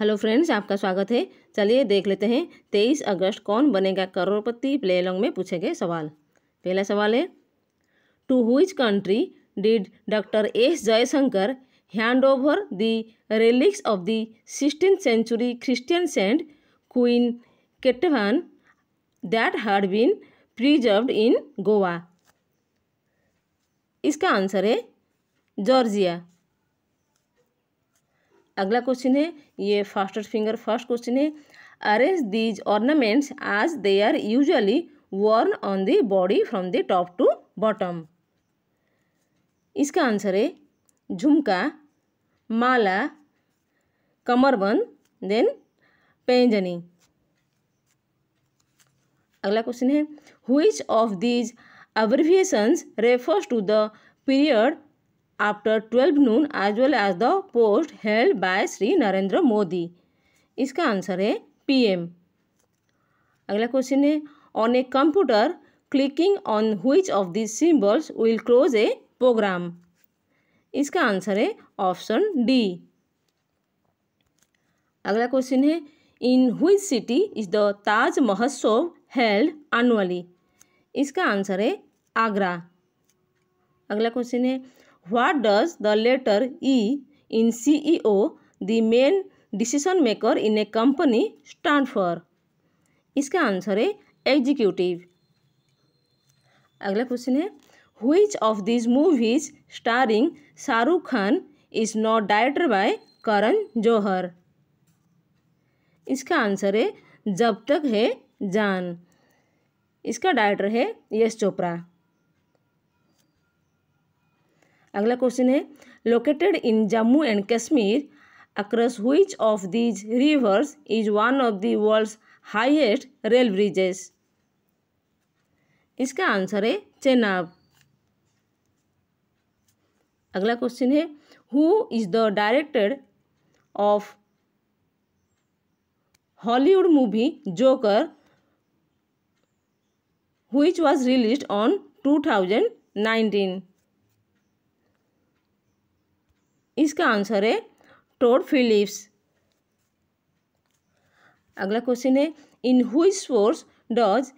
Hello friends आपका स्वागत है चलिए देख लेते हैं तेईस अगस्त कौन बनेगा करोड़पति प्ले लॉन्ग में पूछे गए सवाल पहला सवाल है to whose country did doctor S Jaishankar hand over the relics of the sixteen century Christian saint queen Ketevan that had been preserved in Goa इसका आंसर है जॉर्जिया अगला क्वेश्चन है ये फास्टर फिंगर फर्स्ट क्वेश्चन है arrange these ornaments as they are usually worn on the body from the top to bottom इसका answer है झुमका माला कमरबंद देन पैंजनी अगला क्वेश्चन है which of these abbreviations refers to the period after twelve noon as well as the post held by Shri Narendra Modi इसका answer है पीएम अगला क्वेश्चन है on a computer clicking on which of this symbols will close a program इसका answer है option D अगला question है in हुई city is the ताज महोत्सव हेल्ड एनुअली इसका आंसर है आगरा अगला क्वेश्चन है What does the letter E in CEO, the main decision maker in a company, stand for? इसका आंसर है एग्जीक्यूटिव अगला क्वेश्चन है which of these movies starring Shahrukh Khan is not directed by Karan Johar इसका answer है जब तक है जान इसका डायरेक्टर है यश चोपड़ा अगला क्वेश्चन है located in Jammu and Kashmir across which of these rivers is one of the world's highest rail bridges इसका आंसर है चेनाब अगला क्वेश्चन है who is the director of Hollywood movie Joker was released on two thousand nineteen इसका answer है Todd Phillips अगला question है in which sports does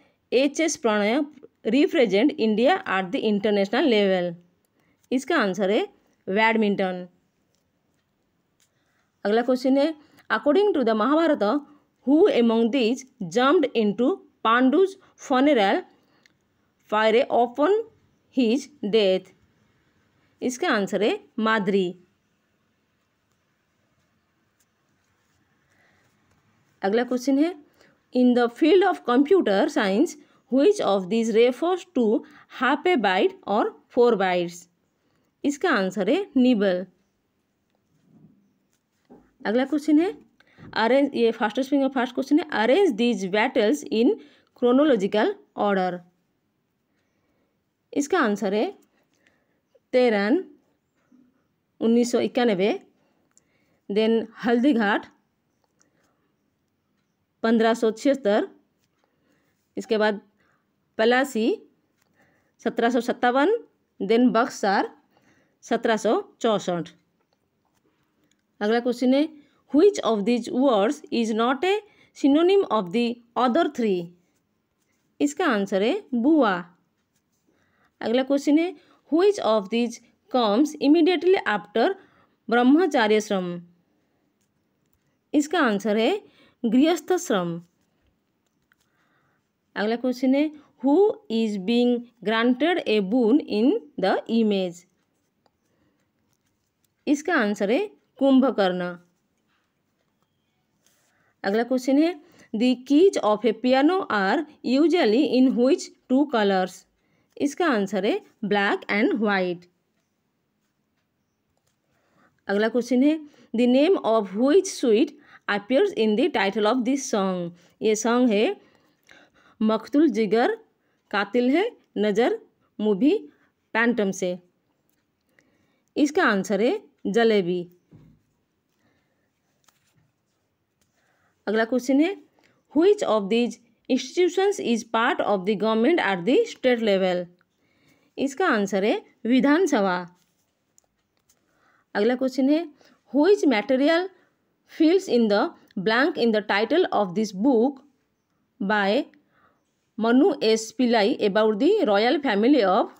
H S Prannoy represent India at the international level इसका answer है badminton अगला question है according to the Mahabharata who among these jumped into Pandu's funeral fire upon his death इसका answer है माद्री अगला question है in the field of computer science which of this refers to half a byte or four bytes इसका answer है nibble अगला question है arrange ये fast स्पिंग फास्ट क्वेश्चन है arrange these battles in chronological order इसका answer है तेरन उन्नीस सौ इक्यानबे देन हल्दीघाट पंद्रह सौ छिहत्तर इसके बाद पलासी सत्रह सौ सत्तावन देन बक्सार सत्रह सौ चौसठ अगला क्वेश्चन है which of these words is not a synonym of the other three इसका आंसर है बुआ अगला क्वेश्चन है which of these comes immediately after ब्रह्मचार्य श्रम इसका आंसर है गृहस्थ श्रम अगला क्वेश्चन है who is being granted a boon in the image इसका आंसर है कुंभकर्ण अगला क्वेश्चन है the keys of a piano are usually in which two colours इसका आंसर है ब्लैक एंड वाइट अगला क्वेश्चन है the name of which sweet appears in title of this song ये song है मखतुल जिगर कातिल है नज़र मूवी पैंटम से इसका आंसर है जलेबी अगला क्वेश्चन है which of these institutions is part of the government at the state level इसका आंसर है विधानसभा अगला क्वेश्चन है whose material fills in the blank in the title of this book by Manu S. Pillai about the royal family of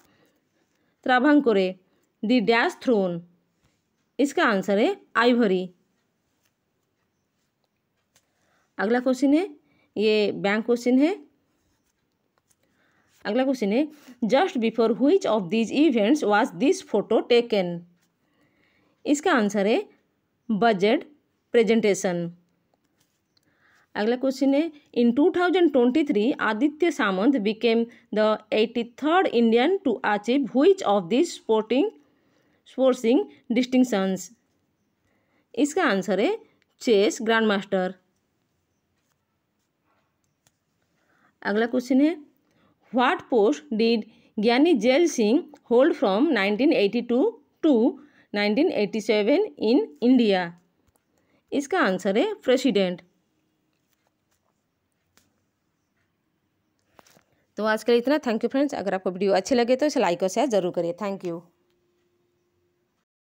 Travancore. The dash throne. इसका answer है ivory अगला question है ये bank question है अगला question है just before which of these events was this photo taken इसका answer है बजट प्रेजेंटेशन अगला क्वेश्चन है in 2023 Aditya Samant became the eighty third Indian to achieve which of this sporting sportsing distinctions इसका answer है chess grand master अगला question है what post did Giani Zail Singh hold from 1982 to 1987 in India इसका answer है president तो आज के लिए इतना थैंक यू फ्रेंड्स अगर आपको वीडियो अच्छे लगे तो इसे लाइक और शेयर जरूर करिए थैंक यू